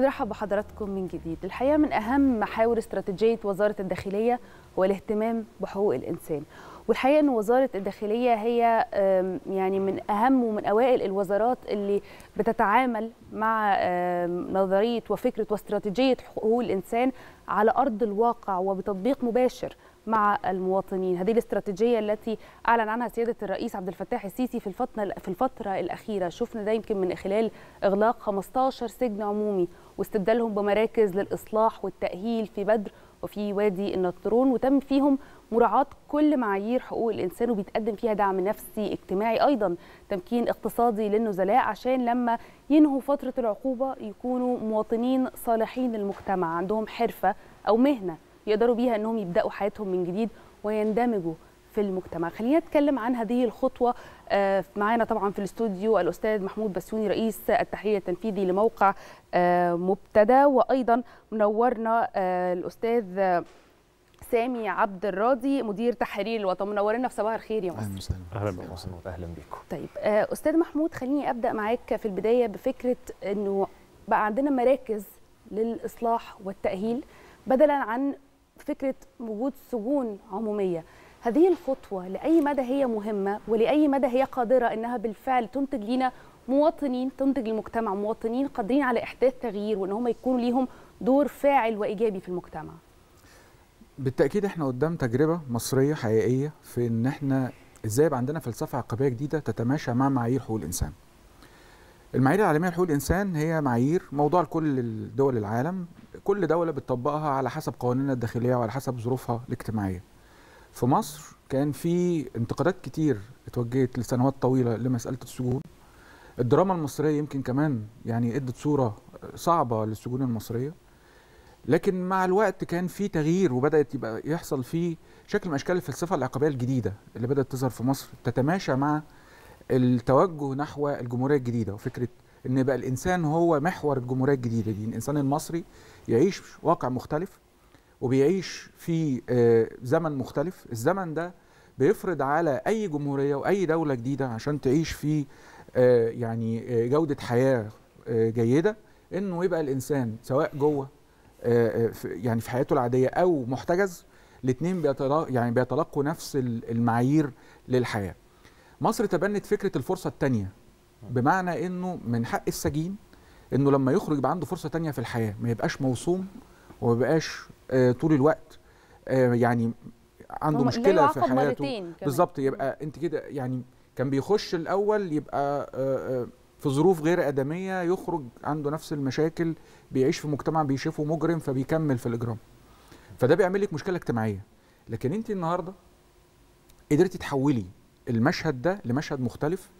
بنرحب بحضراتكم من جديد الحقيقه من اهم محاور استراتيجيه وزاره الداخليه هو الاهتمام بحقوق الانسان والحقيقه ان وزاره الداخليه هي يعني من اهم ومن اوائل الوزارات اللي بتتعامل مع نظريه وفكره واستراتيجيه حقوق الانسان على ارض الواقع وبتطبيق مباشر مع المواطنين هذه الاستراتيجيه التي اعلن عنها سياده الرئيس عبد الفتاح السيسي في الفتره في الفتره الاخيره شفنا ده يمكن من خلال اغلاق 15 سجن عمومي واستبدالهم بمراكز للاصلاح والتاهيل في بدر وفي وادي النطرون وتم فيهم مراعاة كل معايير حقوق الإنسان وبيتقدم فيها دعم نفسي اجتماعي أيضا تمكين اقتصادي للنزلاء عشان لما ينهوا فترة العقوبة يكونوا مواطنين صالحين للمجتمع عندهم حرفة أو مهنة يقدروا بيها انهم يبداوا حياتهم من جديد ويندمجوا في المجتمع خلينا نتكلم عن هذه الخطوة آه، معانا طبعا في الاستوديو الأستاذ محمود بسيوني رئيس التحرير التنفيذي لموقع آه، مبتدا وأيضا منورنا آه، الأستاذ سامي عبد الراضي مدير تحرير الوطن منورنا في صباح الخير يا مصر اهلا وسهلا اهلا بكم طيب استاذ محمود خليني ابدا معاك في البدايه بفكره انه بقى عندنا مراكز للاصلاح والتاهيل بدلا عن فكره وجود سجون عموميه هذه الخطوه لاي مدى هي مهمه ولاي مدى هي قادره انها بالفعل تنتج لينا مواطنين تنتج للمجتمع مواطنين قادرين على احداث تغيير وان هم يكون ليهم دور فاعل وايجابي في المجتمع بالتاكيد احنا قدام تجربه مصريه حقيقيه في ان احنا ازاي يبقى عندنا فلسفه عقابيه جديده تتماشى مع معايير حقوق الانسان المعايير العالميه لحقوق الانسان هي معايير موضوع لكل دول العالم كل دوله بتطبقها على حسب قوانينها الداخليه وعلى حسب ظروفها الاجتماعيه في مصر كان في انتقادات كتير اتوجهت لسنوات طويله لمساله السجون الدراما المصريه يمكن كمان يعني ادت صوره صعبه للسجون المصريه لكن مع الوقت كان في تغيير وبدات يبقى يحصل في شكل من اشكال الفلسفه العقابيه الجديده اللي بدات تظهر في مصر تتماشى مع التوجه نحو الجمهوريه الجديده وفكره ان يبقى الانسان هو محور الجمهوريه الجديده دي الانسان المصري يعيش واقع مختلف وبيعيش في آه، زمن مختلف الزمن ده بيفرض على اي جمهوريه واي دوله جديده عشان تعيش في آه، يعني آه، جوده حياه جيده انه يبقى الانسان سواء جوه يعني في حياته العاديه او محتجز الاثنين يعني بيتلقوا نفس المعايير للحياه مصر تبنت فكره الفرصه الثانيه بمعنى انه من حق السجين انه لما يخرج يبقى عنده فرصه تانية في الحياه ما يبقاش موصوم وما يبقاش آه، طول الوقت آه، يعني عنده مشكله في حياته بالظبط يبقى انت كده يعني كان بيخش الاول يبقى آه، في ظروف غير ادميه يخرج عنده نفس المشاكل بيعيش في مجتمع بيشوفه مجرم فبيكمل في الاجرام فده بيعمل لك مشكله اجتماعيه لكن انت النهارده قدرتي تحولي المشهد ده لمشهد مختلف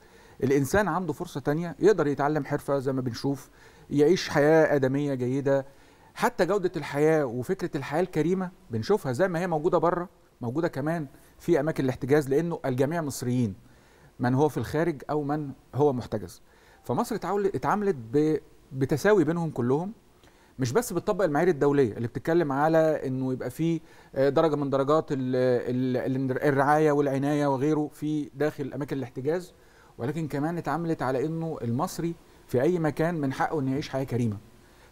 الانسان عنده فرصه تانية يقدر يتعلم حرفه زي ما بنشوف يعيش حياه ادميه جيده حتى جوده الحياه وفكره الحياه الكريمه بنشوفها زي ما هي موجوده بره موجوده كمان في اماكن الاحتجاز لانه الجميع مصريين من هو في الخارج او من هو محتجز فمصر اتعاملت بتساوي بينهم كلهم مش بس بتطبق المعايير الدوليه اللي بتتكلم على انه يبقى في آه، درجه من درجات الرعايه والعنايه وغيره في داخل اماكن الاحتجاز ولكن كمان اتعملت على انه المصري في اي مكان من حقه انه يعيش حياه كريمه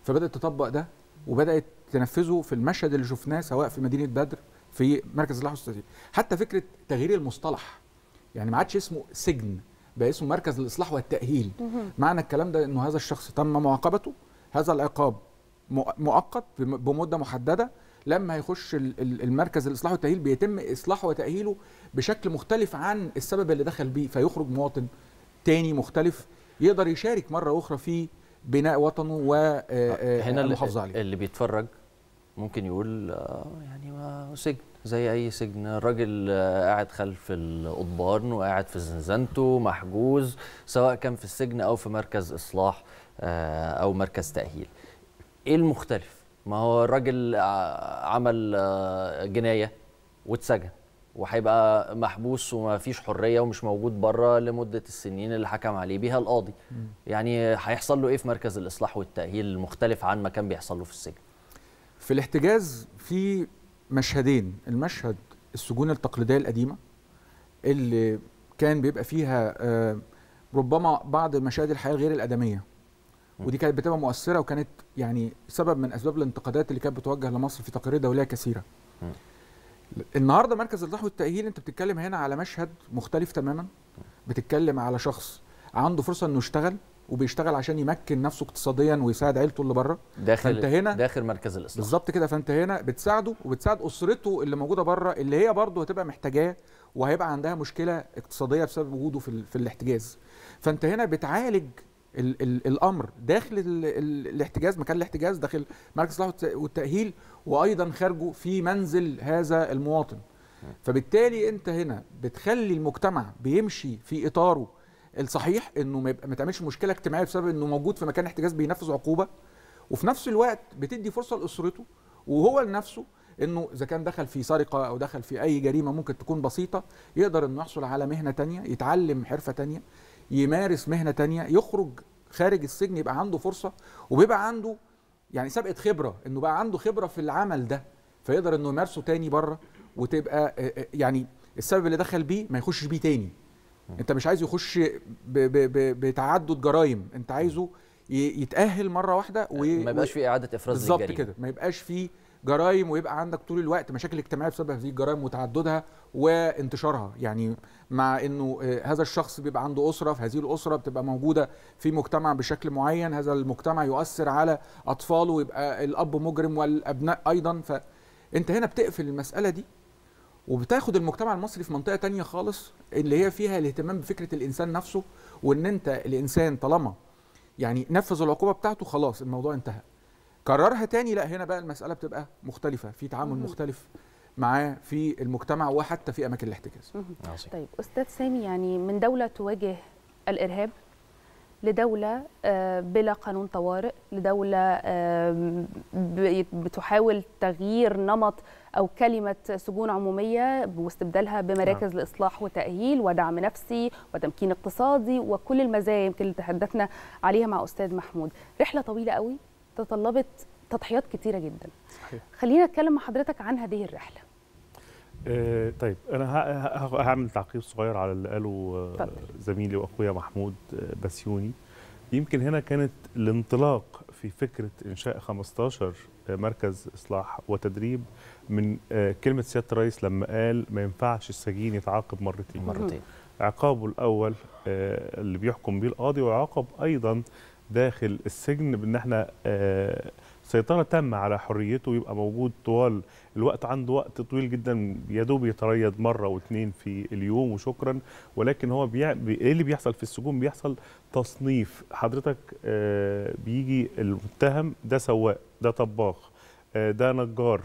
فبدات تطبق ده وبدات تنفذه في المشهد اللي شفناه سواء في مدينه بدر في مركز الاصلاح والاستشفاء حتى فكره تغيير المصطلح يعني ما عادش اسمه سجن بقى اسمه مركز الاصلاح والتاهيل معنى الكلام ده انه هذا الشخص تم معاقبته هذا العقاب مؤقت بمده محدده لما هيخش المركز الاصلاح والتاهيل بيتم اصلاحه وتاهيله بشكل مختلف عن السبب اللي دخل بيه فيخرج مواطن تاني مختلف يقدر يشارك مره اخرى في بناء وطنه والمحافظه آه، آه، عليه اللي بيتفرج ممكن يقول آه، يعني ما سجن زي اي سجن الراجل قاعد خلف القضبان وقاعد في زنزانته محجوز سواء كان في السجن او في مركز اصلاح او مركز تاهيل ايه المختلف ما هو الراجل عمل آه، جنايه واتسجن وهيبقى محبوس وما فيش حريه ومش موجود بره لمده السنين اللي حكم عليه بيها القاضي م. يعني هيحصل له ايه في مركز الاصلاح والتاهيل المختلف عن ما كان بيحصل له في السجن في الاحتجاز في مشهدين المشهد السجون التقليديه القديمه اللي كان بيبقى فيها آه، ربما بعض مشاهد الحياه غير الادميه ودي كانت بتبقى مؤثره وكانت يعني سبب من اسباب الانتقادات اللي كانت بتوجه لمصر في تقارير دوليه كثيره. النهارده مركز الإصلاح والتأهيل أنت بتتكلم هنا على مشهد مختلف تماما بتتكلم على شخص عنده فرصة إنه يشتغل وبيشتغل عشان يمكن نفسه اقتصاديا ويساعد عيلته اللي بره داخل فانت هنا داخل مركز الاصلاح بالظبط كده فانت هنا بتساعده وبتساعد اسرته اللي موجوده بره اللي هي برضه هتبقى محتاجاه وهيبقى عندها مشكله اقتصاديه بسبب وجوده في, في الاحتجاز فانت هنا بتعالج الـ الـ الامر داخل الـ الـ الاحتجاز مكان الاحتجاز داخل مركز الصلاح والتاهيل وايضا خارجه في منزل هذا المواطن فبالتالي انت هنا بتخلي المجتمع بيمشي في اطاره الصحيح انه ما تعملش مشكله اجتماعيه بسبب انه موجود في مكان احتجاز بينفذ عقوبه وفي نفس الوقت بتدي فرصه لاسرته وهو لنفسه انه اذا كان دخل في سرقه او دخل في اي جريمه ممكن تكون بسيطه يقدر انه يحصل على مهنه تانية يتعلم حرفه تانية يمارس مهنه تانية يخرج خارج السجن يبقى عنده فرصه وبيبقى عنده يعني سابقه خبره انه بقى عنده خبره في العمل ده فيقدر انه يمارسه تاني بره وتبقى يعني السبب اللي دخل بيه ما يخشش بيه تاني انت مش عايزه يخش بتعدد جرائم انت عايزه يتاهل مره واحده وي... ما يبقاش في اعاده افراز بالظبط كده ما يبقاش في جرائم ويبقى عندك طول الوقت مشاكل اجتماعيه بسبب هذه الجرائم وتعددها وانتشارها يعني مع انه آه، هذا الشخص بيبقى عنده اسره في هذه الاسره بتبقى موجوده في مجتمع بشكل معين هذا المجتمع يؤثر على اطفاله ويبقى الاب مجرم والابناء ايضا فانت هنا بتقفل المساله دي وبتاخد المجتمع المصري في منطقه تانية خالص اللي هي فيها الاهتمام بفكره الانسان نفسه وان انت الانسان طالما يعني نفذ العقوبه بتاعته خلاص الموضوع انتهى كررها تاني لا هنا بقى المساله بتبقى مختلفه في تعامل مم. مختلف معاه في المجتمع وحتى في اماكن الاحتكاز طيب استاذ سامي يعني من دوله تواجه الارهاب لدولة آه، بلا قانون طوارئ لدولة آه، بتحاول تغيير نمط أو كلمة سجون عمومية واستبدالها بمراكز نعم. لإصلاح وتأهيل ودعم نفسي وتمكين اقتصادي وكل المزايا يمكن اللي تحدثنا عليها مع أستاذ محمود رحلة طويلة قوي تطلبت تضحيات كتيرة جدا صحيح. خلينا نتكلم مع حضرتك عن هذه الرحلة آه طيب انا هعمل تعقيب صغير على اللي قاله آه، زميلي واخويا محمود آه، بسيوني يمكن هنا كانت الانطلاق في فكره انشاء 15 آه، مركز اصلاح وتدريب من كلمه سياده الرئيس لما قال ما ينفعش السجين يتعاقب مرتين مرتين عقابه الاول اللي بيحكم به القاضي ويعاقب ايضا داخل السجن بان احنا آه، سيطره تامه على حريته يبقى موجود طوال الوقت عنده وقت طويل جدا يا دوب يتريض مره واثنين في اليوم وشكرا ولكن هو بيع... ايه اللي بيحصل في السجون بيحصل تصنيف حضرتك آه، بيجي المتهم ده سواق ده طباخ آه، ده نجار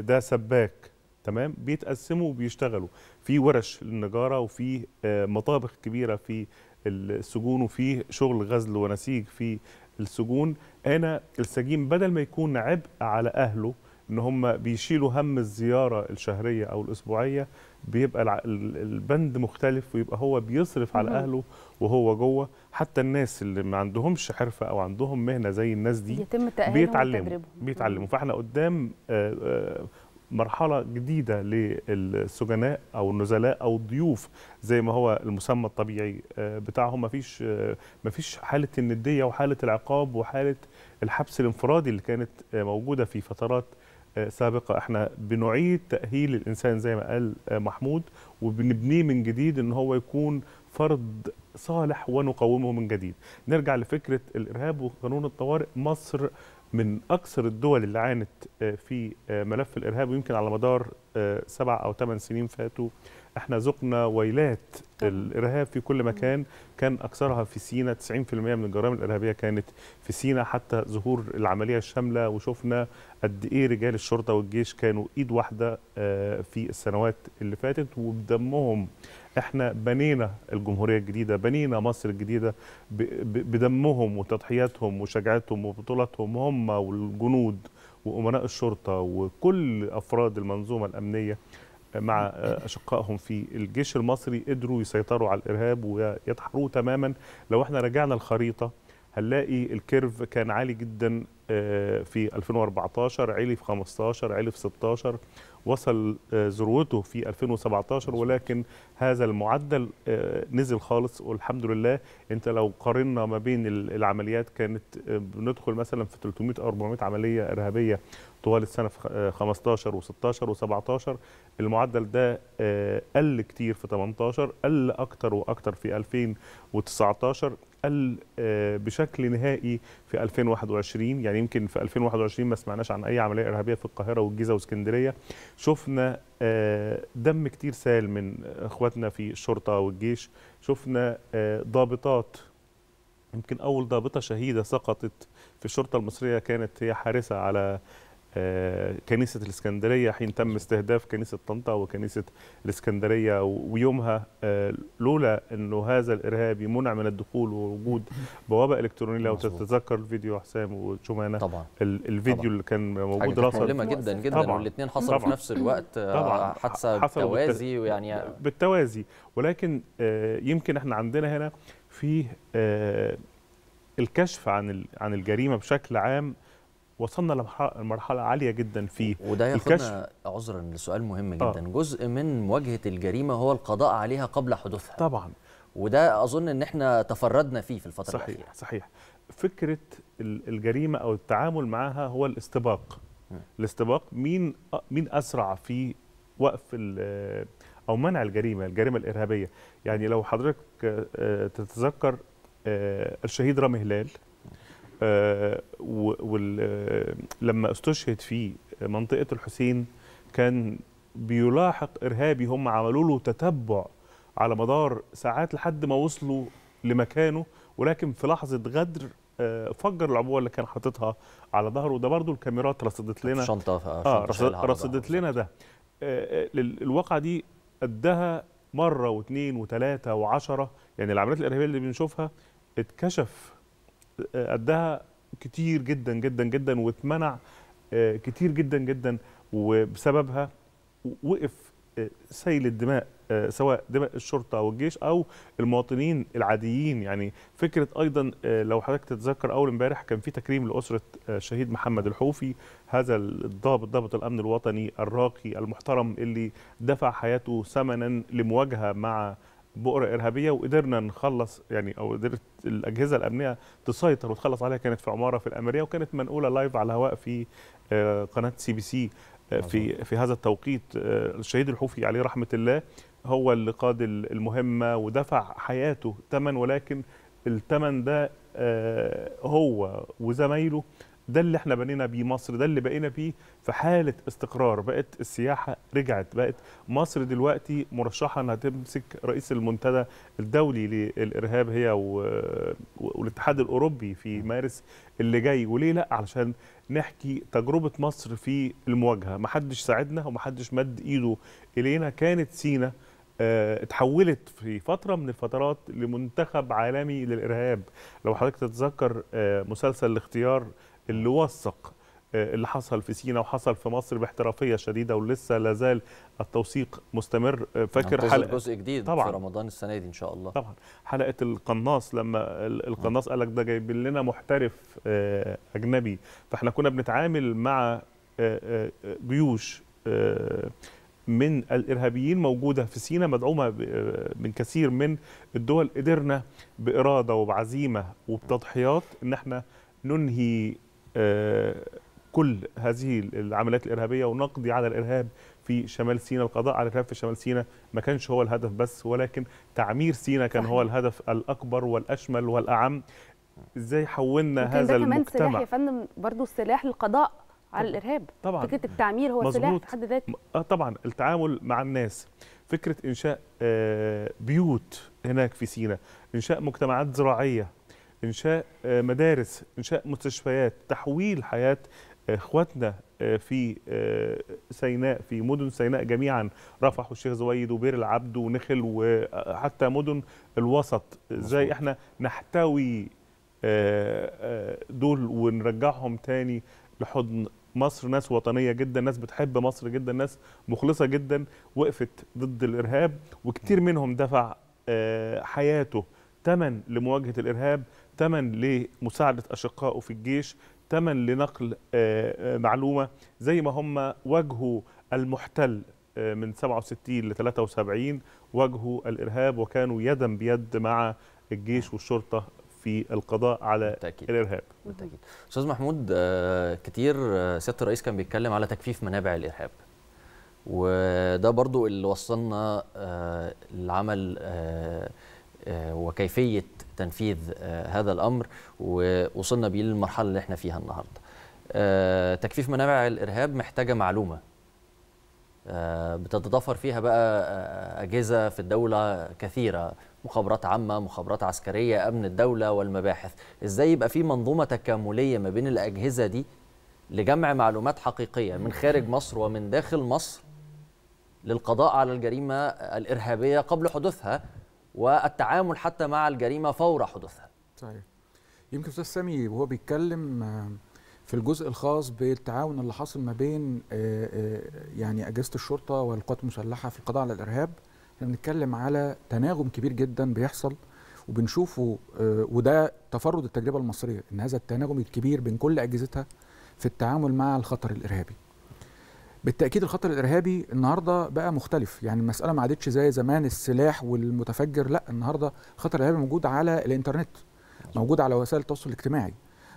ده سباك تمام بيتقسموا وبيشتغلوا في ورش للنجاره وفي مطابخ كبيره في السجون وفيه شغل غزل ونسيج في السجون هنا السجين بدل ما يكون عبء على اهله ان هم بيشيلوا هم الزياره الشهريه او الاسبوعيه بيبقى البند مختلف ويبقى هو بيصرف على اهله وهو جوه حتى الناس اللي ما عندهمش حرفه او عندهم مهنه زي الناس دي يتم بيتعلموا بيتعلموا فاحنا قدام آه، آه، مرحله جديده للسجناء او النزلاء او الضيوف زي ما هو المسمى الطبيعي آه، بتاعهم مفيش آه، مفيش حاله النديه وحاله العقاب وحاله الحبس الانفرادي اللي كانت آه، موجوده في فترات سابقه احنا بنعيد تاهيل الانسان زي ما قال محمود وبنبنيه من جديد ان هو يكون فرد صالح ونقومه من جديد نرجع لفكره الارهاب وقانون الطوارئ مصر من اكثر الدول اللي عانت آه، في آه، ملف الارهاب ويمكن على مدار آه، سبع او ثمان سنين فاتوا احنا ذقنا ويلات الارهاب في كل مكان كان اكثرها في سينا 90% من الجرائم الارهابيه كانت في سينا حتى ظهور العمليه الشامله وشفنا قد ايه رجال الشرطه والجيش كانوا ايد واحده في السنوات اللي فاتت وبدمهم احنا بنينا الجمهوريه الجديده بنينا مصر الجديده بدمهم وتضحياتهم وشجاعتهم وبطولاتهم هم والجنود وامناء الشرطه وكل افراد المنظومه الامنيه مع اشقائهم في الجيش المصري قدروا يسيطروا على الارهاب ويدحروه تماما لو احنا رجعنا الخريطه هنلاقي الكيرف كان عالي جدا آه، في 2014 عالي في 15 عالي في 16 وصل آه، ذروته في 2017 ولكن هذا المعدل آه، نزل خالص والحمد لله انت لو قارنا ما بين العمليات كانت آه، بندخل مثلا في 300 او 400 عمليه ارهابيه طوال السنه في 15 و16 و17 المعدل ده قل كتير في 18 قل اكتر واكتر في 2019 قل آه، بشكل نهائي في 2021 يعني يمكن في 2021 ما سمعناش عن اي عمليه ارهابيه في القاهره والجيزه واسكندريه شفنا آه، دم كتير سال من اخواتنا في الشرطه والجيش شفنا آه، ضابطات يمكن اول ضابطه شهيده سقطت في الشرطه المصريه كانت هي حارسه على آه، كنيسة الإسكندرية حين تم استهداف كنيسة طنطا وكنيسة الإسكندرية ويومها آه، لولا أنه هذا الإرهابي منع من الدخول ووجود بوابة إلكترونية لو تتذكر الفيديو حسام وشمانة طبعا الفيديو طبعا. اللي كان موجود رصد مؤلمة جدا جدا والاثنين حصلوا في نفس الوقت آه، طبعا حادثة بالتوازي ويعني بالتوازي ولكن يمكن احنا عندنا هنا في الكشف عن عن الجريمة بشكل عام وصلنا لمرحله عاليه جدا في وده ياخدنا عذرا لسؤال مهم آه. جدا آه. جزء من مواجهه الجريمه هو القضاء عليها قبل حدوثها طبعا وده اظن ان احنا تفردنا فيه في الفتره صحيح الاخيره صحيح فكره الجريمه او التعامل معها هو الاستباق م. الاستباق مين مين اسرع في وقف او منع الجريمه الجريمه الارهابيه يعني لو حضرتك آه، تتذكر آه، الشهيد رامي هلال ولما استشهد في منطقه الحسين كان بيلاحق ارهابي هم عملوا له تتبع على مدار ساعات لحد ما وصلوا لمكانه ولكن في لحظه غدر آه، فجر العبوه اللي كان حاططها على ظهره ده برضو الكاميرات رصدت لنا شنطه آه رصدت لنا ده آه، آه، الواقعه دي قدها مره واثنين وثلاثه وعشره يعني العمليات الارهابيه اللي بنشوفها اتكشف قدها كتير جدا جدا جدا واتمنع آه، كتير جدا جدا وبسببها وقف آه، سيل الدماء آه، سواء دماء الشرطه او الجيش او المواطنين العاديين يعني فكره ايضا لو حضرتك تتذكر اول امبارح كان في تكريم لاسره شهيد محمد الحوفي هذا الضابط ضابط الامن الوطني الراقي المحترم اللي دفع حياته ثمنا لمواجهه مع بؤره ارهابيه وقدرنا نخلص يعني او قدرت الاجهزه الامنيه تسيطر وتخلص عليها كانت في عماره في الاميريه وكانت منقوله لايف على الهواء في آه، قناه سي بي سي في في هذا التوقيت آه، الشهيد الحوفي عليه رحمه الله هو اللي قاد المهمه ودفع حياته ثمن ولكن الثمن ده آه، هو وزمايله ده اللي احنا بنينا بيه مصر ده اللي بقينا بيه في حاله استقرار بقت السياحه رجعت بقت مصر دلوقتي مرشحه انها تمسك رئيس المنتدى الدولي للارهاب هي والاتحاد الاوروبي في مارس اللي جاي وليه لا علشان نحكي تجربه مصر في المواجهه محدش ساعدنا ومحدش مد ايده الينا كانت سينا آه، اتحولت في فتره من الفترات لمنتخب عالمي للارهاب لو حضرتك تتذكر آه، مسلسل الاختيار اللي وثق آه، اللي حصل في سينا وحصل في مصر باحترافيه شديده ولسه لازال التوثيق مستمر آه، فاكر حلقه جزء جديد طبعا في رمضان السنه دي ان شاء الله طبعا حلقه القناص لما القناص نعم. قال لك ده جايب لنا محترف آه، اجنبي فاحنا كنا بنتعامل مع جيوش من الارهابيين موجوده في سينا مدعومه من كثير من الدول قدرنا باراده وبعزيمه وبتضحيات ان احنا ننهي آه، كل هذه العمليات الارهابيه ونقضي على الارهاب في شمال سيناء القضاء على الارهاب في شمال سيناء ما كانش هو الهدف بس ولكن تعمير سيناء كان هو الهدف الاكبر والاشمل والاعم ازاي حولنا هذا ده كمان سلاح يا فندم برضه سلاح للقضاء على الارهاب طبعا فكره التعمير هو سلاح في حد ذاته اه طبعا التعامل مع الناس فكره انشاء آه، بيوت هناك في سيناء انشاء مجتمعات زراعيه انشاء آه، مدارس انشاء مستشفيات تحويل حياه آه، اخواتنا آه، في سيناء في مدن سيناء جميعا رفح والشيخ زويد وبير العبد ونخل وحتى مدن الوسط ازاي احنا نحتوي دول ونرجعهم تاني لحضن مصر ناس وطنية جدا ناس بتحب مصر جدا ناس مخلصة جدا وقفت ضد الإرهاب وكتير منهم دفع حياته تمن لمواجهة الإرهاب ثمن لمساعده اشقائه في الجيش ثمن لنقل آه، آه، معلومه زي ما هم واجهوا المحتل آه، من 67 ل 73 واجهوا الارهاب وكانوا يدا بيد مع الجيش نعم. والشرطه في القضاء على بالتأكيد. الارهاب بالتاكيد استاذ محمود كتير سياده الرئيس كان بيتكلم على تكفيف منابع الارهاب وده برضو اللي وصلنا لعمل آه، وكيفيه تنفيذ آه، هذا الامر ووصلنا بيه للمرحله اللي احنا فيها النهارده. آه، تكفيف منابع الارهاب محتاجه معلومه. بتتضافر فيها بقى اجهزه في الدوله كثيره مخابرات عامه مخابرات عسكريه امن الدوله والمباحث ازاي يبقى في منظومه تكامليه ما بين الاجهزه دي لجمع معلومات حقيقيه من خارج مصر ومن داخل مصر للقضاء على الجريمه الارهابيه قبل حدوثها والتعامل حتى مع الجريمه فور حدوثها. صحيح. طيب. يمكن استاذ سامي وهو بيتكلم آه، في الجزء الخاص بالتعاون اللي حاصل ما بين آه، آه، يعني اجهزه الشرطه والقوات المسلحه في القضاء على الارهاب احنا بنتكلم على تناغم كبير جدا بيحصل وبنشوفه وده تفرد التجربه المصريه ان هذا التناغم الكبير بين كل اجهزتها في التعامل مع الخطر الارهابي. بالتاكيد الخطر الارهابي النهارده بقى مختلف يعني المساله ما عادتش زي زمان السلاح والمتفجر لا النهارده الخطر الارهابي موجود على الانترنت موجود على وسائل التواصل الاجتماعي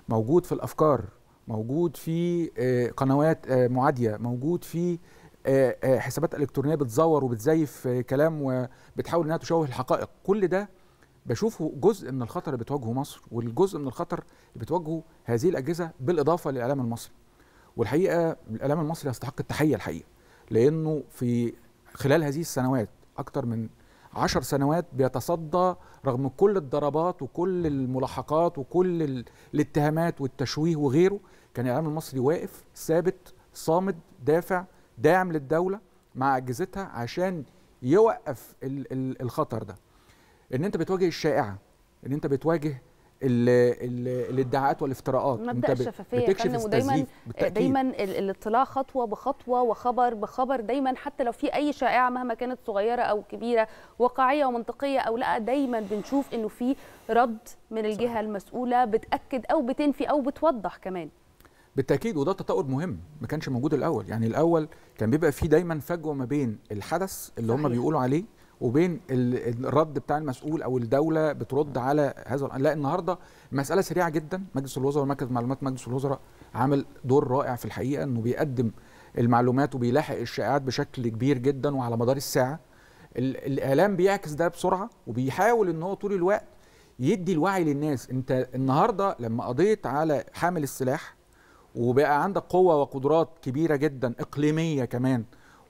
موجود في الافكار موجود في آه، قنوات آه، معاديه موجود في آه، حسابات الكترونيه بتزور وبتزيف كلام وبتحاول انها تشوه الحقائق كل ده بشوفه جزء من الخطر اللي بتواجهه مصر والجزء من الخطر اللي بتواجهه هذه الاجهزه بالاضافه للاعلام المصري والحقيقه الاعلام المصري يستحق التحيه الحقيقه لانه في خلال هذه السنوات اكثر من عشر سنوات بيتصدى رغم كل الضربات وكل الملاحقات وكل الاتهامات والتشويه وغيره كان الاعلام المصري واقف ثابت صامد دافع داعم للدوله مع اجهزتها عشان يوقف الخطر ده ان انت بتواجه الشائعه ان انت بتواجه الادعاءات والافتراءات مبدا الشفافيه بتكشف دايما دايما الاطلاع خطوه بخطوه وخبر بخبر دايما حتى لو في اي شائعه مهما كانت صغيره او كبيره واقعيه ومنطقيه او لا دايما بنشوف انه في رد من الجهه صح. المسؤوله بتاكد او بتنفي او بتوضح كمان بالتاكيد وده تطور مهم ما كانش موجود الاول يعني الاول كان بيبقى فيه دايما فجوه ما بين الحدث اللي هم بيقولوا عليه وبين الرد بتاع المسؤول او الدوله بترد على هذا لا النهارده المساله سريعه جدا مجلس الوزراء ومركز معلومات مجلس الوزراء عامل دور رائع في الحقيقه انه بيقدم المعلومات وبيلاحق الشائعات بشكل كبير جدا وعلى مدار الساعه الاعلام بيعكس ده بسرعه وبيحاول ان هو طول الوقت يدي الوعي للناس انت النهارده لما قضيت على حامل السلاح وبقى عندك قوه وقدرات كبيره جدا اقليميه كمان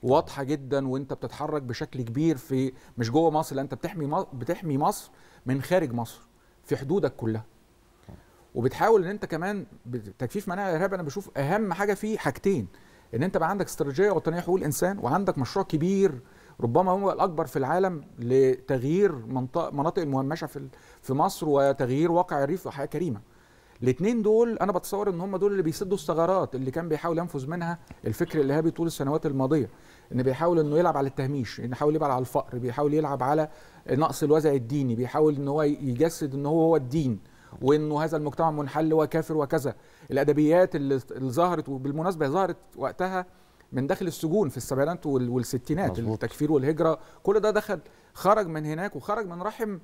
واضحه جدا وانت بتتحرك بشكل كبير في مش جوه مصر لا انت بتحمي بتحمي مصر من خارج مصر في حدودك كلها وبتحاول ان انت كمان تكفيف مناعه الارهاب انا بشوف اهم حاجه فيه حاجتين ان انت بقى عندك استراتيجيه وطنيه حقوق الانسان وعندك مشروع كبير ربما هو الاكبر في العالم لتغيير منطق مناطق المهمشه في في مصر وتغيير واقع الريف وحياه كريمه الاثنين دول انا بتصور ان هم دول اللي بيسدوا الثغرات اللي كان بيحاول ينفذ منها الفكر الارهابي طول السنوات الماضيه ان بيحاول انه يلعب على التهميش ان يحاول يلعب على الفقر بيحاول يلعب على نقص الوزع الديني بيحاول ان هو يجسد ان هو هو الدين وانه هذا المجتمع منحل وكافر وكذا الادبيات اللي ظهرت وبالمناسبه ظهرت وقتها من داخل السجون في السبعينات والستينات مزبوط. التكفير والهجره كل ده دخل خرج من هناك وخرج من رحم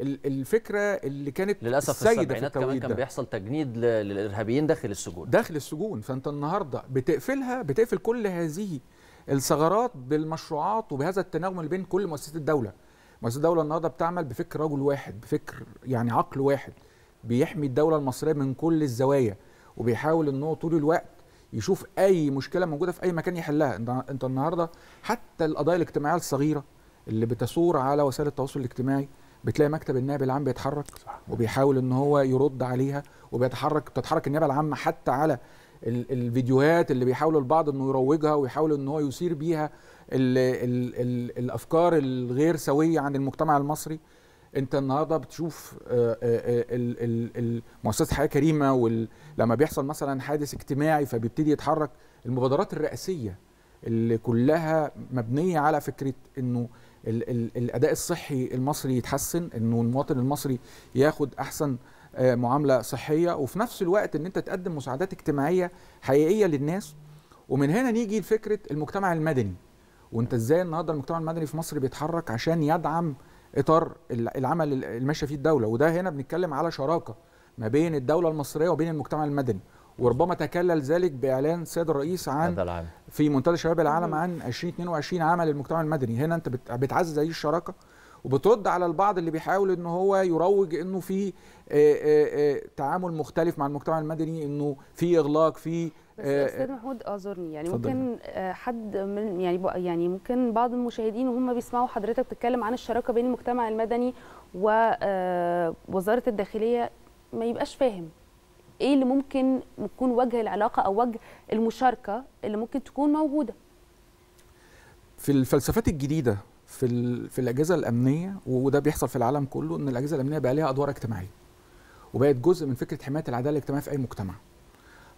الفكره اللي كانت للاسف السيده في السبعينات كمان كان بيحصل تجنيد للارهابيين داخل السجون داخل السجون فانت النهارده بتقفلها بتقفل كل هذه الثغرات بالمشروعات وبهذا التناغم بين كل مؤسسات الدوله مؤسسات الدوله النهارده بتعمل بفكر رجل واحد بفكر يعني عقل واحد بيحمي الدوله المصريه من كل الزوايا وبيحاول ان هو طول الوقت يشوف اي مشكله موجوده في اي مكان يحلها انت النهارده حتى القضايا الاجتماعيه الصغيره اللي بتثور على وسائل التواصل الاجتماعي بتلاقي مكتب النائب العام بيتحرك صح. وبيحاول ان هو يرد عليها وبيتحرك بتتحرك النيابه العامه حتى على الفيديوهات اللي بيحاولوا البعض انه يروجها ويحاول ان هو يثير بيها الـ الـ الـ الافكار الغير سويه عن المجتمع المصري انت النهارده بتشوف آه، آه، آه، مؤسسه حياه كريمه ولما لما بيحصل مثلا حادث اجتماعي فبيبتدي يتحرك المبادرات الرئاسيه اللي كلها مبنيه على فكره انه الاداء الصحي المصري يتحسن انه المواطن المصري ياخد احسن آه، معامله صحيه وفي نفس الوقت ان انت تقدم مساعدات اجتماعيه حقيقيه للناس ومن هنا نيجي لفكره المجتمع المدني وانت ازاي النهارده المجتمع المدني في مصر بيتحرك عشان يدعم اطار العمل اللي ماشيه فيه الدوله وده هنا بنتكلم على شراكه ما بين الدوله المصريه وبين المجتمع المدني وربما تكلل ذلك باعلان السيد الرئيس عن في منتدى شباب العالم عن 2022 عمل المجتمع المدني هنا انت بتعزز هذه الشراكه وبترد على البعض اللي بيحاول ان هو يروج انه في تعامل مختلف مع المجتمع المدني انه في اغلاق في بس استاذ محمود اعذرني يعني ممكن حد من يعني يعني ممكن بعض المشاهدين وهم بيسمعوا حضرتك بتتكلم عن الشراكه بين المجتمع المدني ووزاره الداخليه ما يبقاش فاهم ايه اللي ممكن يكون وجه العلاقه او وجه المشاركه اللي ممكن تكون موجوده في الفلسفات الجديده في في الاجهزه الامنيه وده بيحصل في العالم كله ان الاجهزه الامنيه بقى ليها ادوار اجتماعيه وبقت جزء من فكره حمايه العداله الاجتماعيه في اي مجتمع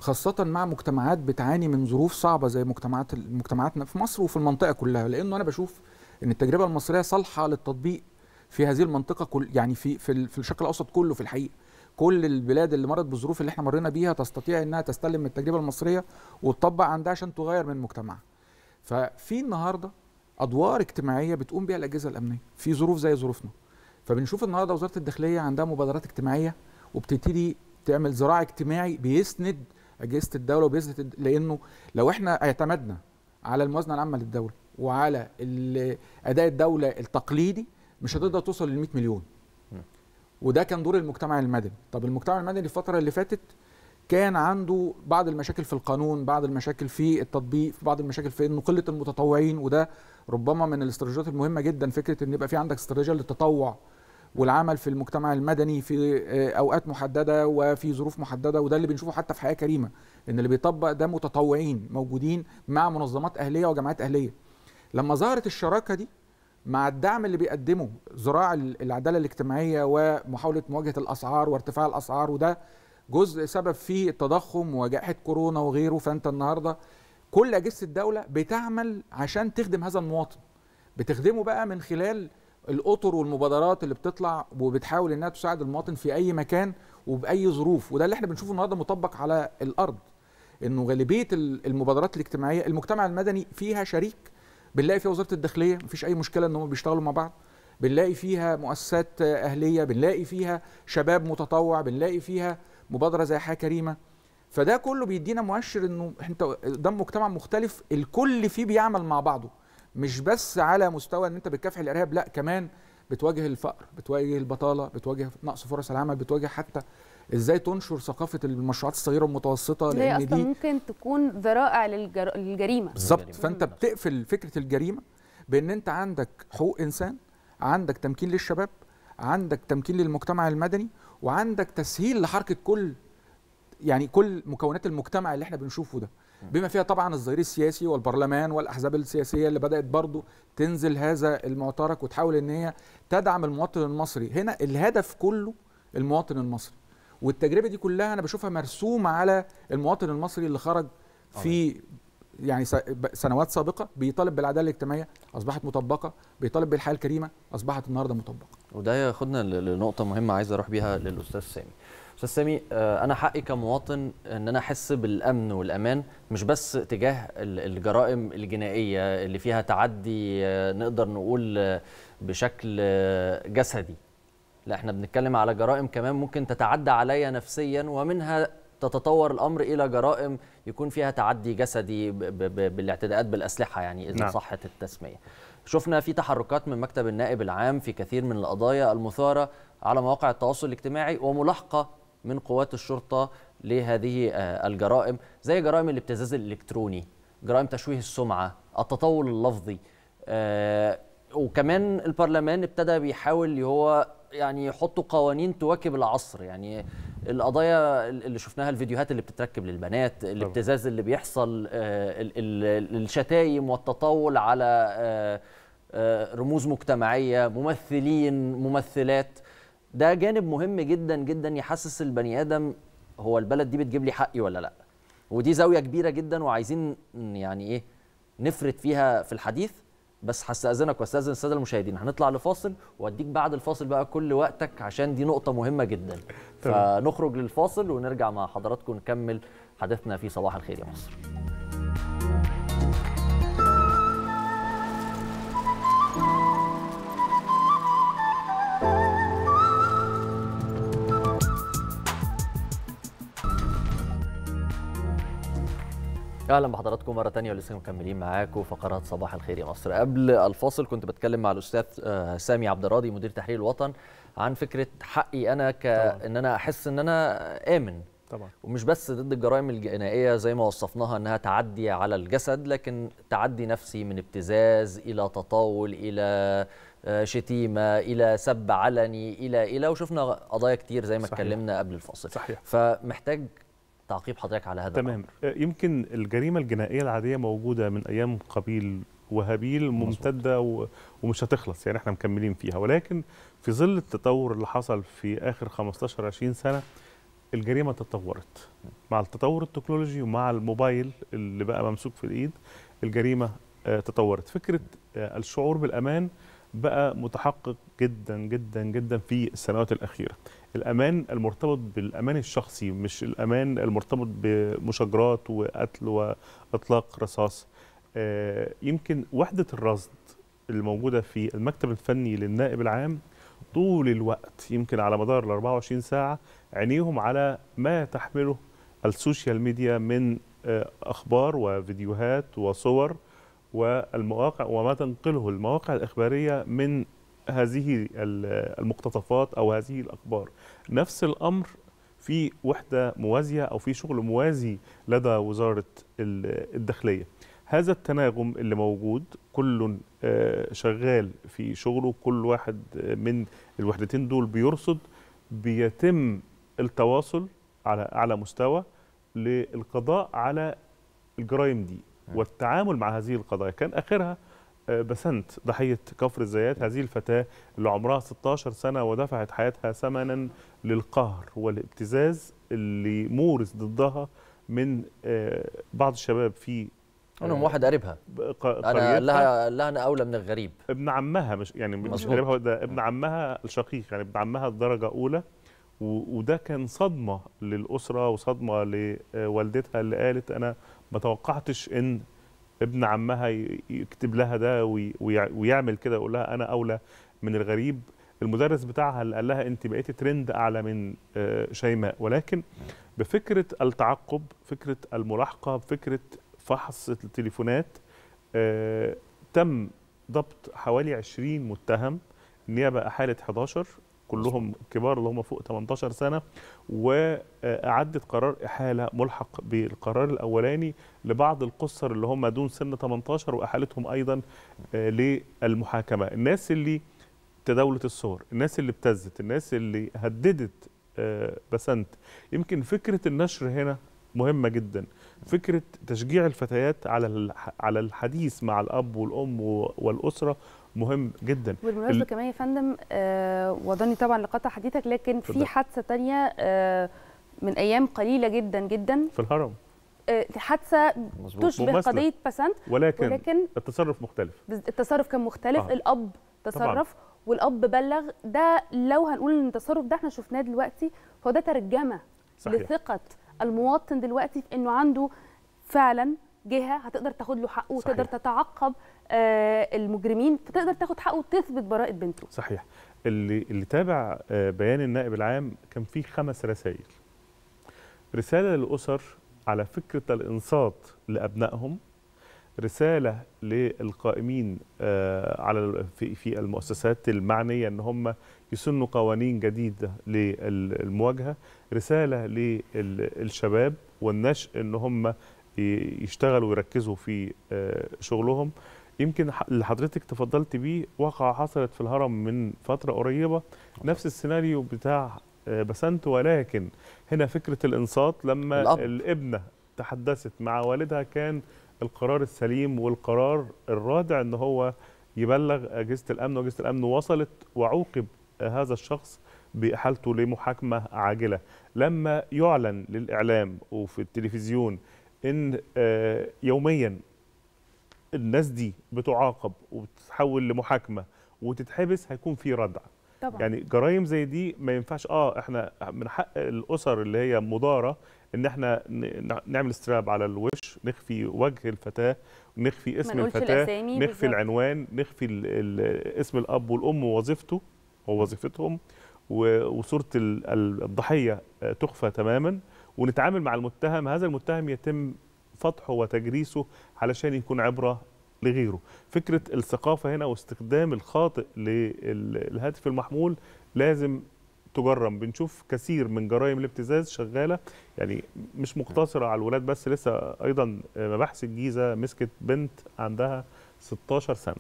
خاصة مع مجتمعات بتعاني من ظروف صعبة زي مجتمعات مجتمعاتنا في مصر وفي المنطقة كلها لأنه أنا بشوف إن التجربة المصرية صالحة للتطبيق في هذه المنطقة كل يعني في في, في الشرق الأوسط كله في الحقيقة كل البلاد اللي مرت بالظروف اللي احنا مرينا بيها تستطيع انها تستلم من التجربه المصريه وتطبق عندها عشان تغير من مجتمعها. ففي النهارده ادوار اجتماعيه بتقوم بيها الاجهزه الامنيه في ظروف زي ظروفنا فبنشوف النهارده وزاره الداخليه عندها مبادرات اجتماعيه وبتبتدي تعمل زراع اجتماعي بيسند اجهزه الدوله وبيسند لانه لو احنا اعتمدنا على الموازنه العامه للدوله وعلى اداء الدوله التقليدي مش هتقدر توصل لل 100 مليون وده كان دور المجتمع المدني طب المجتمع المدني الفتره اللي فاتت كان عنده بعض المشاكل في القانون بعض المشاكل في التطبيق بعض المشاكل في انه قله المتطوعين وده ربما من الاستراتيجيات المهمه جدا فكره ان يبقى في عندك استراتيجيه للتطوع والعمل في المجتمع المدني في آه، اوقات محدده وفي ظروف محدده وده اللي بنشوفه حتى في حياه كريمه ان اللي بيطبق ده متطوعين موجودين مع منظمات اهليه وجمعيات اهليه لما ظهرت الشراكه دي مع الدعم اللي بيقدمه ذراع العداله الاجتماعيه ومحاوله مواجهه الاسعار وارتفاع الاسعار وده جزء سبب فيه التضخم وجائحه كورونا وغيره فانت النهارده كل اجهزه الدوله بتعمل عشان تخدم هذا المواطن بتخدمه بقى من خلال الاطر والمبادرات اللي بتطلع وبتحاول انها تساعد المواطن في اي مكان وباي ظروف وده اللي احنا بنشوفه النهارده مطبق على الارض انه غالبيه المبادرات الاجتماعيه المجتمع المدني فيها شريك بنلاقي فيها وزاره الداخليه مفيش اي مشكله ان هم بيشتغلوا مع بعض بنلاقي فيها مؤسسات اهليه بنلاقي فيها شباب متطوع بنلاقي فيها مبادره زي حياه كريمه فده كله بيدينا مؤشر انه انت قدام مجتمع مختلف الكل فيه بيعمل مع بعضه مش بس على مستوى ان انت بتكافح الارهاب لا كمان بتواجه الفقر بتواجه البطاله بتواجه نقص فرص العمل بتواجه حتى ازاي تنشر ثقافه المشروعات الصغيره والمتوسطه لان أصلاً دي ممكن تكون ذرائع للجر... للجريمه بالظبط فانت بتقفل فكره الجريمه بان انت عندك حقوق انسان عندك تمكين للشباب عندك تمكين للمجتمع المدني وعندك تسهيل لحركه كل يعني كل مكونات المجتمع اللي احنا بنشوفه ده بما فيها طبعا الظهير السياسي والبرلمان والاحزاب السياسيه اللي بدات برضو تنزل هذا المعترك وتحاول ان هي تدعم المواطن المصري هنا الهدف كله المواطن المصري والتجربه دي كلها انا بشوفها مرسومه على المواطن المصري اللي خرج آه. في يعني سنوات سابقه بيطالب بالعداله الاجتماعيه اصبحت مطبقه بيطالب بالحياه الكريمه اصبحت النهارده مطبقه وده ياخدنا لنقطه مهمه عايز اروح بيها للاستاذ سامي استاذ سامي آه، انا حقي كمواطن ان انا احس بالامن والامان مش بس تجاه الجرائم الجنائيه اللي فيها تعدي آه، نقدر نقول آه، بشكل جسدي لا احنا بنتكلم على جرائم كمان ممكن تتعدى عليا نفسيا ومنها تتطور الامر الى جرائم يكون فيها تعدي جسدي بالاعتداءات بالاسلحه يعني اذا نعم. صحت التسميه شفنا في تحركات من مكتب النائب العام في كثير من القضايا المثارة على مواقع التواصل الاجتماعي وملاحقة من قوات الشرطة لهذه آه، الجرائم زي جرائم الابتزاز الإلكتروني جرائم تشويه السمعة التطول اللفظي آه، وكمان البرلمان ابتدى بيحاول هو يعني يحطوا قوانين تواكب العصر يعني القضايا اللي شفناها الفيديوهات اللي بتتركب للبنات الابتزاز اللي بيحصل آه، الشتايم والتطاول على آه، رموز مجتمعيه ممثلين ممثلات ده جانب مهم جدا جدا يحسس البني ادم هو البلد دي بتجيب لي حقي ولا لا ودي زاويه كبيره جدا وعايزين يعني ايه نفرد فيها في الحديث بس هستاذنك واستاذن الساده المشاهدين هنطلع لفاصل واديك بعد الفاصل بقى كل وقتك عشان دي نقطه مهمه جدا فنخرج للفاصل ونرجع مع حضراتكم نكمل حديثنا في صباح الخير يا مصر اهلا بحضراتكم مره ثانيه ولسه مكملين معاكم فقرات صباح الخير يا مصر قبل الفاصل كنت بتكلم مع الاستاذ آه، سامي عبد الراضي مدير تحرير الوطن عن فكره حقي انا كان انا احس ان انا امن طبعا ومش بس ضد الجرائم الجنائيه زي ما وصفناها انها تعدي على الجسد لكن تعدي نفسي من ابتزاز الى تطاول الى آه، شتيمه الى سب علني الى الى وشفنا قضايا كتير زي ما اتكلمنا قبل الفاصل صحيح فمحتاج تعقيب حضرتك على هذا تمام الأمر. آه، يمكن الجريمه الجنائيه العاديه موجوده من ايام قبيل وهابيل ممتده و... ومش هتخلص يعني احنا مكملين فيها ولكن في ظل التطور اللي حصل في اخر 15 20 سنه الجريمه تطورت مع التطور التكنولوجي ومع الموبايل اللي بقى ممسوك في الايد الجريمه آه، تطورت فكره آه، الشعور بالامان بقى متحقق جدا جدا جدا في السنوات الاخيره الامان المرتبط بالامان الشخصي مش الامان المرتبط بمشاجرات وقتل واطلاق رصاص آه، يمكن وحده الرصد الموجوده في المكتب الفني للنائب العام طول الوقت يمكن على مدار ال 24 ساعه عينيهم على ما تحمله السوشيال ميديا من آه، اخبار وفيديوهات وصور والمواقع وما تنقله المواقع الاخباريه من هذه المقتطفات او هذه الاخبار نفس الامر في وحده موازيه او في شغل موازي لدى وزاره الداخليه هذا التناغم اللي موجود كل آه، شغال في شغله كل واحد آه، من الوحدتين دول بيرصد بيتم التواصل على اعلى مستوى للقضاء على الجرائم دي والتعامل مع هذه القضايا كان اخرها بسنت ضحية كفر الزيات هذه الفتاة اللي عمرها 16 سنة ودفعت حياتها ثمنا للقهر والابتزاز اللي مورس ضدها من آه، بعض الشباب في آه، منهم واحد قريبها انا لها لها انا اولى من الغريب ابن عمها مش يعني مش قريبها ده ابن عمها الشقيق يعني ابن عمها الدرجه اولى وده كان صدمه للاسره وصدمه لوالدتها آه، اللي قالت انا ما توقعتش ان ابن عمها يكتب لها ده ويعمل كده يقول لها انا اولى من الغريب المدرس بتاعها اللي قال لها انت بقيتي ترند اعلى من آه، شيماء ولكن بفكره التعقب فكره الملاحقه فكره فحص التليفونات آه، تم ضبط حوالي 20 متهم نيابه احالت 11 كلهم كبار اللي هم فوق 18 سنه واعدت قرار احاله ملحق بالقرار الاولاني لبعض القصر اللي هم دون سن 18 واحالتهم ايضا آه، للمحاكمه الناس اللي تداولت الصور الناس اللي ابتزت الناس اللي هددت آه، بسنت يمكن فكره النشر هنا مهمه جدا فكره تشجيع الفتيات على على الحديث مع الاب والام والاسره مهم جدا وبالمناسبه كمان يا فندم آه وضعني طبعا لقطع حديثك لكن في حادثه ثانيه آه من ايام قليله جدا جدا في الهرم آه، حادثه تشبه ممثلة. قضيه باسنت ولكن, ولكن التصرف مختلف التصرف كان مختلف آه. الاب تصرف طبعا. والاب بلغ ده لو هنقول ان التصرف ده احنا شفناه دلوقتي فهو ده ترجمه صحيح. لثقه المواطن دلوقتي في انه عنده فعلا جهه هتقدر تاخد له حقه وتقدر تتعقب آه، المجرمين فتقدر تاخد حقه وتثبت براءه بنته صحيح اللي اللي تابع آه، بيان النائب العام كان فيه خمس رسائل رساله للاسر على فكره الانصات لابنائهم رساله للقائمين آه، على في المؤسسات المعنيه ان هم يسنوا قوانين جديده للمواجهه رساله للشباب والنشء ان هم يشتغلوا ويركزوا في شغلهم يمكن اللي حضرتك تفضلت بيه واقعة حصلت في الهرم من فترة قريبة نفس السيناريو بتاع آه، بسنت ولكن هنا فكرة الإنصات لما الأب. الابنة تحدثت مع والدها كان القرار السليم والقرار الرادع ان هو يبلغ أجهزة الأمن وأجهزة الأمن وصلت وعوقب هذا الشخص بإحالته لمحاكمة عاجلة لما يعلن للإعلام وفي التلفزيون ان آه، يوميا الناس دي بتعاقب وبتتحول لمحاكمه وتتحبس هيكون في ردع طبعا. يعني جرائم زي دي ما ينفعش اه احنا من حق الاسر اللي هي مضاره ان احنا نعمل استراب على الوش نخفي وجه الفتاه نخفي اسم الفتاه نخفي بالزبط. العنوان نخفي الـ الـ اسم الاب والام ووظيفته ووظيفتهم وصوره الضحيه تخفى تماما ونتعامل مع المتهم هذا المتهم يتم فتحه وتجريسه علشان يكون عبره لغيره فكره الثقافه هنا واستخدام الخاطئ للهاتف المحمول لازم تجرم بنشوف كثير من جرائم الابتزاز شغاله يعني مش مقتصره على الولاد بس لسه ايضا مباحث الجيزه مسكت بنت عندها 16 سنه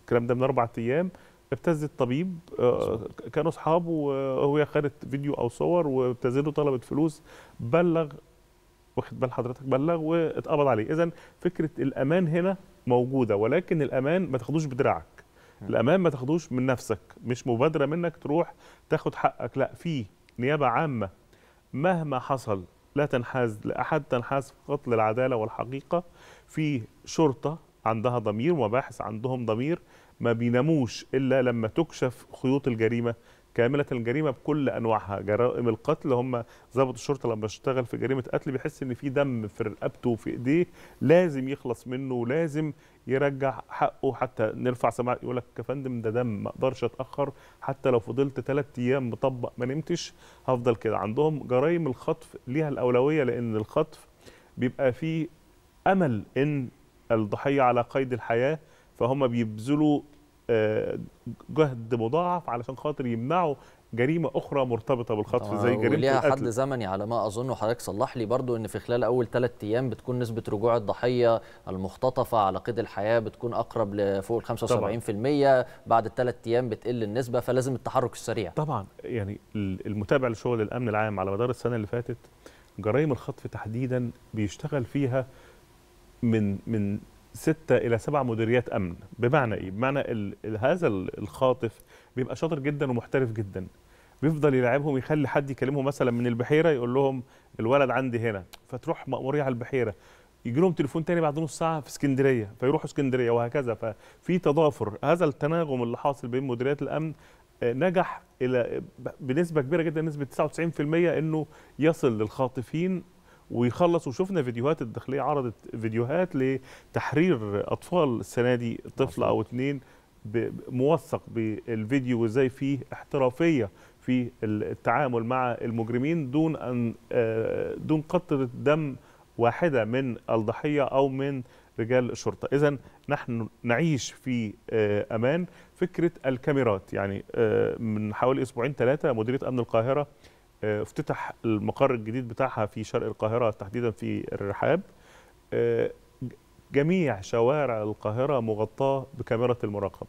الكلام ده من اربع ايام ابتزت طبيب آه، كانوا اصحابه وهي خدت فيديو او صور وابتزته طلبت فلوس بلغ واخد بال حضرتك بلغ واتقبض عليه اذا فكره الامان هنا موجوده ولكن الامان ما تاخدوش بدراعك الامان ما تاخدوش من نفسك مش مبادره منك تروح تاخد حقك لا في نيابه عامه مهما حصل لا تنحاز لاحد تنحاز فقط للعداله والحقيقه في شرطه عندها ضمير ومباحث عندهم ضمير ما بيناموش الا لما تكشف خيوط الجريمه كامله الجريمه بكل انواعها جرائم القتل هم ضابط الشرطه لما بيشتغل في جريمه قتل بيحس ان في دم في رقبته وفي ايديه لازم يخلص منه ولازم يرجع حقه حتى نرفع سماعة يقول لك يا فندم ده دم ما اقدرش اتاخر حتى لو فضلت ثلاث ايام مطبق ما نمتش هفضل كده عندهم جرائم الخطف ليها الاولويه لان الخطف بيبقى فيه امل ان الضحيه على قيد الحياه فهم بيبذلوا آه، جهد مضاعف علشان خاطر يمنعوا جريمه اخرى مرتبطه بالخطف زي جريمه وليها القتل حد زمني على ما اظن وحضرتك صلح لي برضو ان في خلال اول ثلاث ايام بتكون نسبه رجوع الضحيه المختطفه على قيد الحياه بتكون اقرب لفوق ال 75% بعد الثلاث ايام بتقل النسبه فلازم التحرك السريع طبعا يعني المتابع لشغل الامن العام على مدار السنه اللي فاتت جرائم الخطف تحديدا بيشتغل فيها من من ستة إلى سبع مديريات أمن بمعنى إيه؟ بمعنى هذا الخاطف بيبقى شاطر جدا ومحترف جدا بيفضل يلعبهم يخلي حد يكلمهم مثلا من البحيرة يقول لهم الولد عندي هنا فتروح مأمورية على البحيرة يجي لهم تليفون تاني بعد نص ساعه في اسكندريه فيروحوا اسكندريه وهكذا ففي تضافر هذا التناغم اللي حاصل بين مديريات الامن آه، نجح الى بنسبه كبيره جدا نسبه 99% انه يصل للخاطفين ويخلص وشفنا فيديوهات الداخليه عرضت فيديوهات لتحرير اطفال السنه دي طفل او اثنين موثق بالفيديو وازاي فيه احترافيه في التعامل مع المجرمين دون ان آه، دون قطره دم واحده من الضحيه او من رجال الشرطه اذا نحن نعيش في آه، امان فكره الكاميرات يعني آه، من حوالي اسبوعين ثلاثه مديريه امن القاهره آه، افتتح المقر الجديد بتاعها في شرق القاهرة تحديدا في الرحاب آه، جميع شوارع القاهرة مغطاة بكاميرات المراقبة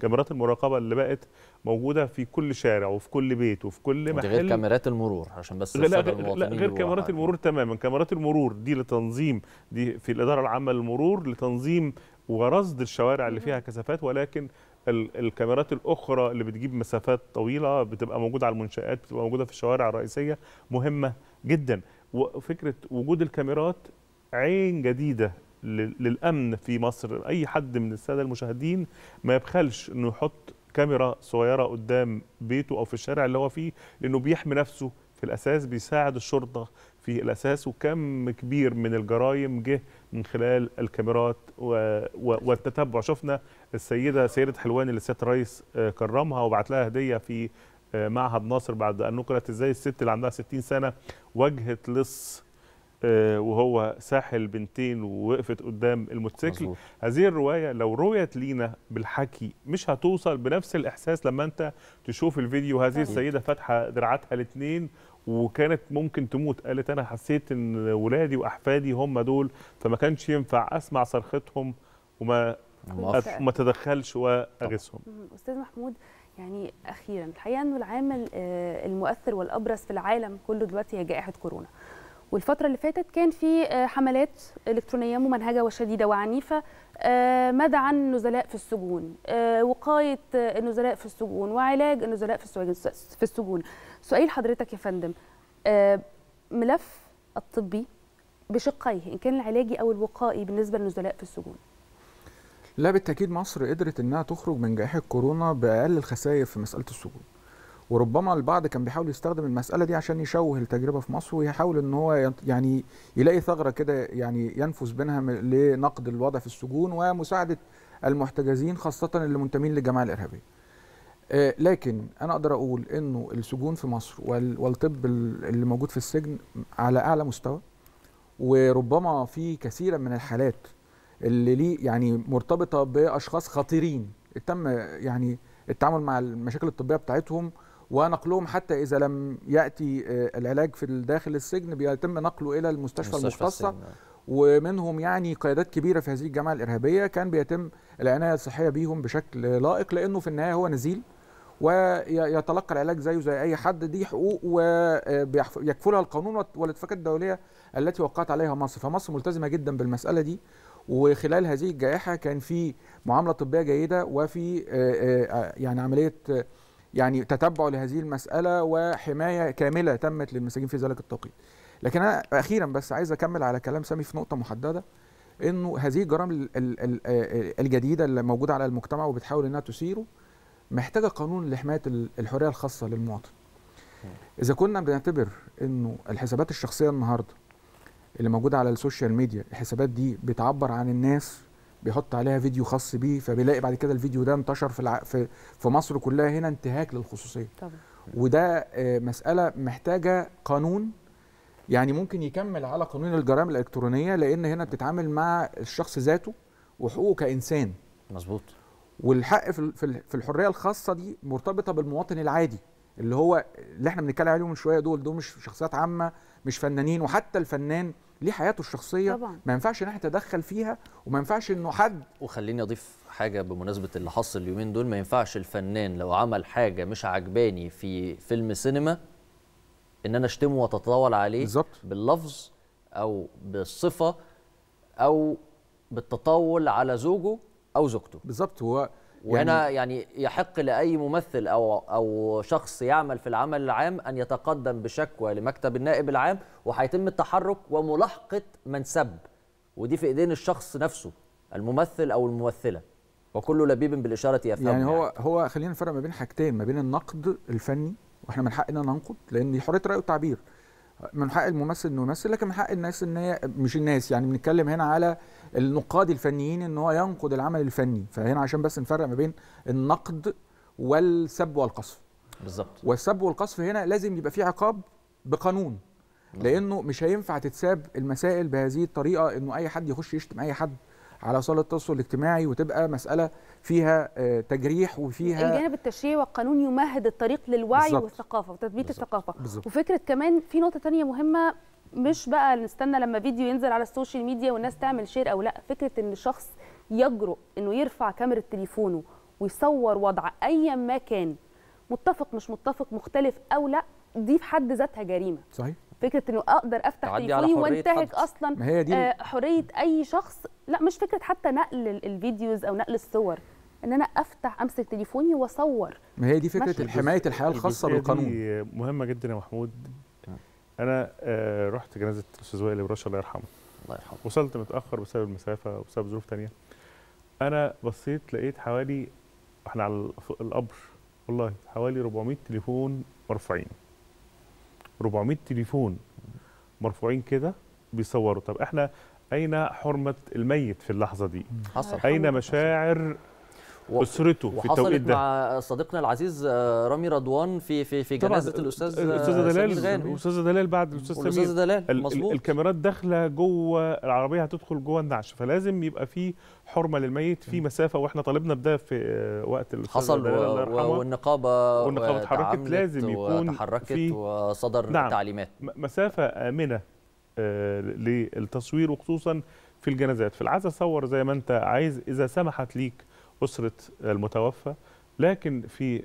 كاميرات المراقبة اللي بقت موجودة في كل شارع وفي كل بيت وفي كل محل غير كاميرات المرور عشان بس لا, لا, لا غير كاميرات المرور تماما كاميرات المرور دي لتنظيم دي في الإدارة العامة للمرور لتنظيم ورصد الشوارع اللي فيها كثافات ولكن الكاميرات الاخرى اللي بتجيب مسافات طويله بتبقى موجوده على المنشات بتبقى موجوده في الشوارع الرئيسيه مهمه جدا وفكره وجود الكاميرات عين جديده للامن في مصر اي حد من الساده المشاهدين ما يبخلش انه يحط كاميرا صغيره قدام بيته او في الشارع اللي هو فيه لانه بيحمي نفسه في الاساس بيساعد الشرطه في الاساس وكم كبير من الجرائم جه من خلال الكاميرات والتتبع شفنا السيده سيده حلوان اللي سياده الرئيس آه، كرمها وبعت لها هديه في آه، معهد ناصر بعد ان نقلت ازاي الست اللي عندها 60 سنه واجهت لص آه، وهو ساحل بنتين ووقفت قدام الموتوسيكل هذه الروايه لو رويت لينا بالحكي مش هتوصل بنفس الاحساس لما انت تشوف الفيديو هذه السيده فاتحه دراعاتها الاثنين وكانت ممكن تموت قالت انا حسيت ان ولادي واحفادي هم دول فما كانش ينفع اسمع صرختهم وما ما تدخلش واغيثهم استاذ محمود يعني اخيرا الحقيقه انه العامل آه، المؤثر والابرز في العالم كله دلوقتي هي جائحه كورونا والفتره اللي فاتت كان في آه، حملات الكترونيه ممنهجه وشديده وعنيفه آه، ماذا عن النزلاء في السجون آه، وقايه النزلاء في السجون وعلاج النزلاء في السجون سؤال حضرتك يا فندم آه، ملف الطبي بشقيه ان كان العلاجي او الوقائي بالنسبه للنزلاء في السجون لا بالتاكيد مصر قدرت انها تخرج من جائحه كورونا باقل الخسائر في مساله السجون وربما البعض كان بيحاول يستخدم المساله دي عشان يشوه التجربه في مصر ويحاول ان هو يعني يلاقي ثغره كده يعني ينفذ بينها لنقد الوضع في السجون ومساعده المحتجزين خاصه اللي منتمين للجماعه الارهابيه. آه، لكن انا اقدر اقول انه السجون في مصر والطب اللي موجود في السجن على اعلى مستوى وربما في كثيرا من الحالات اللي ليه يعني مرتبطه باشخاص خطيرين تم يعني التعامل مع المشاكل الطبيه بتاعتهم ونقلهم حتى اذا لم ياتي آه، العلاج في داخل السجن بيتم نقله الى المستشفى المختصه آه. ومنهم يعني قيادات كبيره في هذه الجماعه الارهابيه كان بيتم العنايه الصحيه بيهم بشكل لائق لانه في النهايه هو نزيل ويتلقى العلاج زيه زي اي حد دي حقوق ويكفلها آه، القانون والاتفاقات الدوليه التي وقعت عليها مصر فمصر ملتزمه جدا بالمساله دي وخلال هذه الجائحه كان في معامله طبيه جيده وفي يعني عمليه يعني تتبع لهذه المسألة وحماية كاملة تمت للمساجين في ذلك التوقيت لكن أنا أخيرا بس عايز أكمل على كلام سامي في نقطة محددة انه هذه الجرائم الجديده اللي موجوده على المجتمع وبتحاول انها تثيره محتاجه قانون لحمايه الحريه الخاصه للمواطن. اذا كنا بنعتبر انه الحسابات الشخصيه النهارده اللي موجوده على السوشيال ميديا الحسابات دي بتعبر عن الناس بيحط عليها فيديو خاص بيه فبيلاقي بعد كده الفيديو ده انتشر في الع... في في مصر كلها هنا انتهاك للخصوصيه طبعا. وده آه، مساله محتاجه قانون يعني ممكن يكمل على قانون الجرائم الالكترونيه لان هنا بتتعامل مع الشخص ذاته وحقوقه كانسان مظبوط والحق في في الحريه الخاصه دي مرتبطه بالمواطن العادي اللي هو اللي احنا بنتكلم عليهم من شويه دول دول مش شخصيات عامه مش فنانين وحتى الفنان ليه حياته الشخصيه طبعا. ما ينفعش ان احنا نتدخل فيها وما ينفعش انه حد وخليني اضيف حاجه بمناسبه اللي حصل اليومين دول ما ينفعش الفنان لو عمل حاجه مش عجباني في فيلم سينما ان انا اشتمه واتطاول عليه بالزبط. باللفظ او بالصفه او بالتطاول على زوجه او زوجته بالظبط هو يعني وهنا يعني يحق لاي ممثل او او شخص يعمل في العمل العام ان يتقدم بشكوى لمكتب النائب العام وهيتم التحرك وملاحقه من سب ودي في ايدين الشخص نفسه الممثل او الممثله وكل لبيب بالاشاره يفهم يعني هو يعني. هو خلينا نفرق ما بين حاجتين ما بين النقد الفني واحنا من حقنا ننقد لان دي حريه راي وتعبير من حق الممثل انه يمثل لكن من حق الناس ان هي مش الناس يعني بنتكلم هنا على النقاد الفنيين ان هو ينقد العمل الفني فهنا عشان بس نفرق ما بين النقد والسب والقصف بالظبط والسب والقصف هنا لازم يبقى فيه عقاب بقانون لانه مش هينفع تتساب المسائل بهذه الطريقه انه اي حد يخش يشتم اي حد على وسائل التواصل الاجتماعي وتبقى مساله فيها آه، تجريح وفيها الجانب التشريعي والقانون يمهد الطريق للوعي بالزبط. والثقافه وتثبيت الثقافه بالزبط. وفكره كمان في نقطه ثانيه مهمه مش بقى نستنى لما فيديو ينزل على السوشيال ميديا والناس تعمل شير او لا فكره ان شخص يجرؤ انه يرفع كاميرا تليفونه ويصور وضع ايا ما كان متفق مش متفق مختلف او لا دي في حد ذاتها جريمه صحيح فكره انه اقدر افتح تليفوني وانتهك اصلا هي دي آه حريه اي شخص لا مش فكره حتى نقل الفيديوز او نقل الصور ان انا افتح امسك تليفوني واصور ما هي دي فكره حمايه الحياه الخاصه بالقانون دي مهمه جدا يا محمود انا آه رحت جنازه الاستاذ وائل ابراهيم الله يرحمه الله يرحمه وصلت متاخر بسبب المسافه وبسبب ظروف ثانيه انا بصيت لقيت حوالي احنا على القبر والله حوالي 400 تليفون مرفوعين 400 تليفون مرفوعين كده بيصوروا طب احنا اين حرمه الميت في اللحظه دي حصل اين مشاعر اسرته في التوقيت ده مع صديقنا العزيز آه، رامي رضوان في في في جنازه الاستاذ آه، الاستاذ آه، دلال الاستاذ دلال بعد الاستاذ سمير الاستاذ دلال مظبوط الكاميرات داخله جوه العربيه هتدخل جوه النعش فلازم يبقى في حرمه للميت في مسافه واحنا طالبنا بده في وقت الاستاذ حصل دلال و... والنقابه والنقابه اتحركت لازم يكون وتحركت في وصدر نعم تعليمات مسافه امنه للتصوير وخصوصا في الجنازات في العزاء صور زي ما انت عايز اذا سمحت ليك أسرة المتوفى لكن في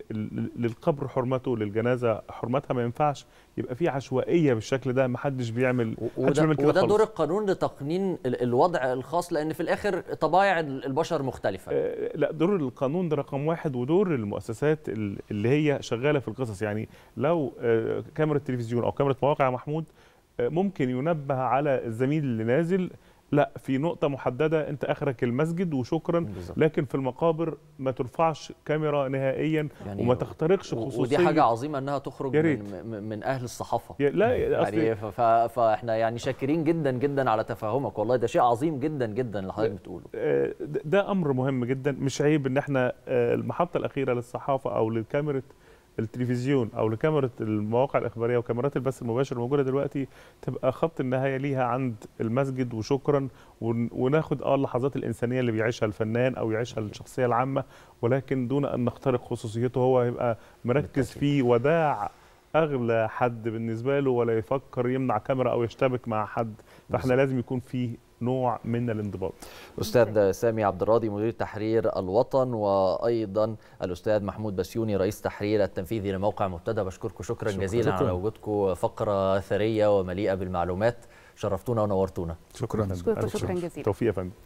للقبر حرمته للجنازه حرمتها ما ينفعش يبقى في عشوائيه بالشكل ده ما حدش بيعمل وده, بيعمل وده دور القانون لتقنين الوضع الخاص لان في الاخر طبائع البشر مختلفه آه لا دور القانون ده رقم واحد ودور المؤسسات اللي هي شغاله في القصص يعني لو آه كاميرا التلفزيون او كاميرا مواقع محمود آه ممكن ينبه على الزميل اللي نازل لا في نقطه محدده انت اخرك المسجد وشكرا بالزبط. لكن في المقابر ما ترفعش كاميرا نهائيا يعني وما تخترقش خصوصيه ودي حاجه عظيمه انها تخرج من, من اهل الصحافه لا يعني فاحنا يعني شاكرين جدا جدا على تفهمك والله ده شيء عظيم جدا جدا اللي حضرتك بتقوله آه، ده امر مهم جدا مش عيب ان احنا آه، المحطه الاخيره للصحافه او للكاميرا التلفزيون او لكاميرا المواقع الاخباريه وكاميرات البث المباشر الموجوده دلوقتي تبقى خط النهايه ليها عند المسجد وشكرا وناخد اه اللحظات الانسانيه اللي بيعيشها الفنان او يعيشها الشخصيه العامه ولكن دون ان نخترق خصوصيته هو هيبقى مركز في وداع اغلى حد بالنسبه له ولا يفكر يمنع كاميرا او يشتبك مع حد فاحنا لازم يكون فيه نوع من الانضباط استاذ سامي عبد الراضي مدير تحرير الوطن وايضا الاستاذ محمود بسيوني رئيس تحرير التنفيذي لموقع مبتدا بشكركم شكرا, شكرا جزيلا شكرا. على وجودكم فقره ثريه ومليئه بالمعلومات شرفتونا ونورتونا شكرا شكرا, شكرا جزيلا توفيق يا فندم